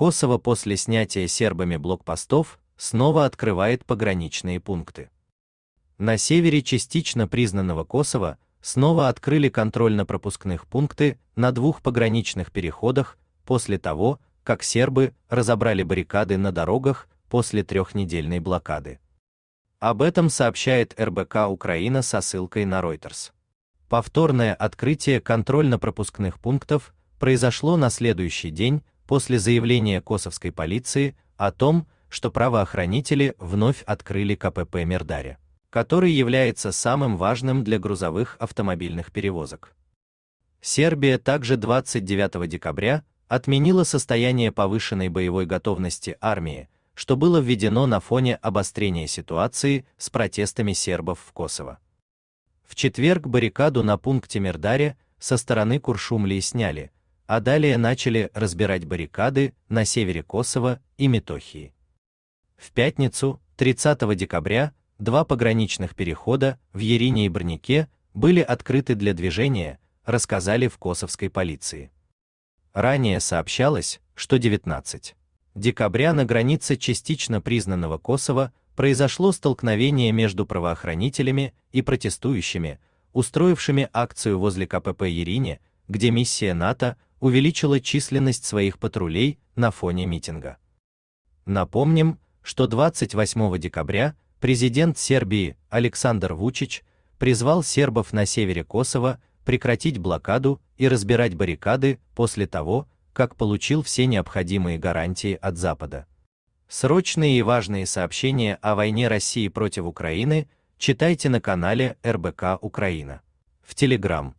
Косово после снятия сербами блокпостов снова открывает пограничные пункты. На севере частично признанного Косово снова открыли контрольно-пропускных пункты на двух пограничных переходах после того, как сербы разобрали баррикады на дорогах после трехнедельной блокады. Об этом сообщает РБК Украина со ссылкой на Reuters. Повторное открытие контрольно-пропускных пунктов произошло на следующий день после заявления косовской полиции о том, что правоохранители вновь открыли КПП Мердаре, который является самым важным для грузовых автомобильных перевозок. Сербия также 29 декабря отменила состояние повышенной боевой готовности армии, что было введено на фоне обострения ситуации с протестами сербов в Косово. В четверг баррикаду на пункте Мердаре со стороны Куршумлии сняли, а далее начали разбирать баррикады на севере Косово и Метохии. В пятницу, 30 декабря, два пограничных перехода в Ерине и Барнике были открыты для движения, рассказали в косовской полиции. Ранее сообщалось, что 19 декабря на границе частично признанного Косово произошло столкновение между правоохранителями и протестующими, устроившими акцию возле КПП Ерине, где миссия НАТО увеличила численность своих патрулей на фоне митинга. Напомним, что 28 декабря президент Сербии Александр Вучич призвал сербов на севере Косово прекратить блокаду и разбирать баррикады после того, как получил все необходимые гарантии от Запада. Срочные и важные сообщения о войне России против Украины читайте на канале РБК Украина. В Телеграм.